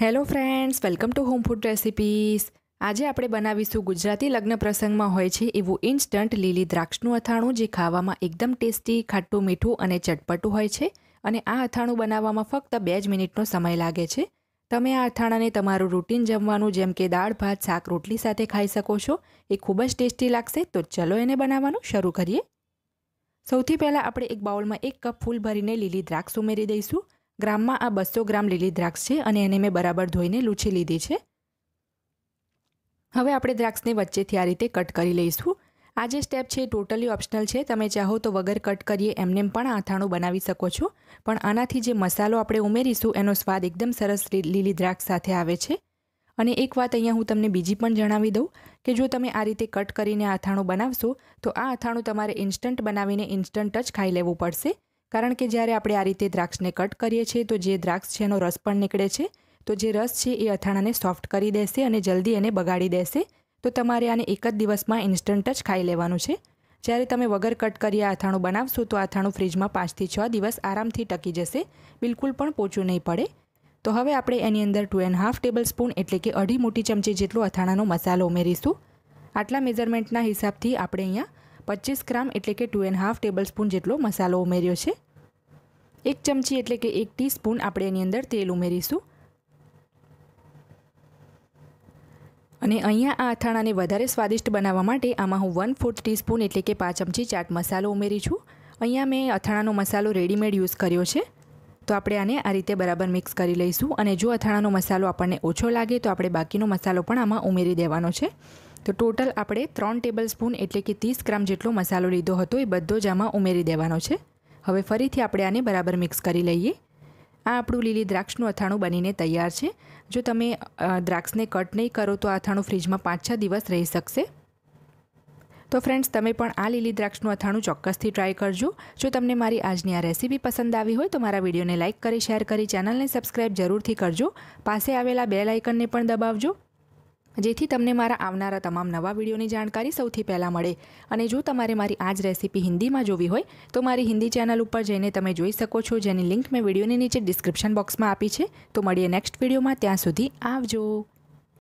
hello friends welcome to home food recipes આજે આપણે બનાવીશું ગુજરાતી લગ્ન પ્રસંગમાં હોય છે એવું ઇન્સ્ટન્ટ લીલી દ્રાક્ષનું અથાણું જે ખાવામાં એકદમ ટેસ્ટી ખાટ્ટું મીઠું અને ચટપટું હોય છે અને આ અથાણું બનાવવામાં ફક્ત બે જ મિનિટનો સમય લાગે છે તમે આ અથાણાને તમારું રૂટીન જમવાનું જેમ કે દાળ ભાત શાક રોટલી સાથે ખાઈ શકો છો એ ખૂબ જ ટેસ્ટી લાગશે તો ચલો એને બનાવવાનું શરૂ કરીએ સૌથી પહેલાં આપણે એક બાઉલમાં એક કપ ફૂલ ભરીને લીલી દ્રાક્ષ ઉમેરી દઈશું ગ્રામમાં આ બસો ગ્રામ લીલી દ્રાક્ષ છે અને એને મેં બરાબર ધોઈને લૂછી લીધી છે હવે આપણે દ્રાક્ષને વચ્ચેથી આ રીતે કટ કરી લઈશું આ જે સ્ટેપ છે ટોટલી ઓપ્શનલ છે તમે ચાહો તો વગર કટ કરીએ એમનેમ પણ આથાણું બનાવી શકો છો પણ આનાથી જે મસાલો આપણે ઉમેરીશું એનો સ્વાદ એકદમ સરસ લીલી દ્રાક્ષ સાથે આવે છે અને એક વાત અહીંયા હું તમને બીજી પણ જણાવી દઉં કે જો તમે આ રીતે કટ કરીને આથાણું બનાવશો તો આ અથાણું તમારે ઇન્સ્ટન્ટ બનાવીને ઇન્સ્ટન્ટ જ ખાઈ લેવું પડશે કારણ કે જ્યારે આપણે આ રીતે દ્રાક્ષને કટ કરીએ છીએ તો જે દ્રાક્ષ છે એનો રસ પણ નીકળે છે તો જે રસ છે એ અથાણાને સોફ્ટ કરી દેશે અને જલ્દી એને બગાડી દેશે તો તમારે આને એક જ દિવસમાં ઇન્સ્ટન્ટ જ ખાઈ લેવાનું છે જ્યારે તમે વગર કટ કરી આ અથાણું બનાવશો તો અથાણું ફ્રીજમાં પાંચથી છ દિવસ આરામથી ટકી જશે બિલકુલ પણ પોચું નહીં પડે તો હવે આપણે એની અંદર two and half table spoon એટલે કે અઢી મોટી ચમચી જેટલો અથાણાનો મસાલો ઉમેરીશું આટલા મેઝરમેન્ટના હિસાબથી આપણે અહીંયા પચીસ ગ્રામ એટલે કે two and half table spoon જેટલો મસાલો ઉમેર્યો છે એક ચમચી એટલે કે એક ટીસ્પૂન આપણે એની અંદર તેલ ઉમેરીશું અને અહીંયા આ અથાણાને વધારે સ્વાદિષ્ટ બનાવવા માટે આમાં હું વન ફોર્થ ટીસ્પૂન એટલે કે પાંચ ચમચી ચાટ મસાલો ઉમેરી છું અહીંયા મેં અથાણાનો મસાલો રેડીમેડ યુઝ કર્યો છે તો આપણે આને આ રીતે બરાબર મિક્સ કરી લઈશું અને જો અથાણાનો મસાલો આપણને ઓછો લાગે તો આપણે બાકીનો મસાલો પણ આમાં ઉમેરી દેવાનો છે તો ટોટલ આપણે ત્રણ ટેબલ સ્પૂન એટલે કે ત્રીસ ગ્રામ જેટલો મસાલો લીધો હતો એ બધો જ આમાં ઉમેરી દેવાનો છે હવે ફરીથી આપણે આને બરાબર મિક્સ કરી લઈએ આ આપણું લીલી દ્રાક્ષનું અથાણું બનીને તૈયાર છે જો તમે દ્રાક્ષને કટ નહીં કરો તો આ અથાણું ફ્રીજમાં પાંચ છ દિવસ રહી શકશે તો ફ્રેન્ડ્સ તમે પણ આ લીલી દ્રાક્ષનું અથાણું ચોક્કસથી ટ્રાય કરજો જો તમને મારી આજની આ રેસીપી પસંદ આવી હોય તો મારા વિડીયોને લાઇક કરી શેર કરી ચેનલને સબસ્ક્રાઇબ જરૂરથી કરજો પાસે આવેલા બેલ આઇકનને પણ દબાવજો જેથી તમને મારા આવનારા તમામ નવા વિડીયોની જાણકારી સૌથી પહેલાં મળે અને જો તમારે મારી આ જ રેસીપી હિન્દીમાં જોવી હોય તો મારી હિન્દી ચેનલ ઉપર જઈને તમે જોઈ શકો છો જેની લિંક મેં વિડીયોની નીચે ડિસ્ક્રિપ્શન બોક્સમાં આપી છે તો મળીએ નેક્સ્ટ વિડીયોમાં ત્યાં સુધી આવજો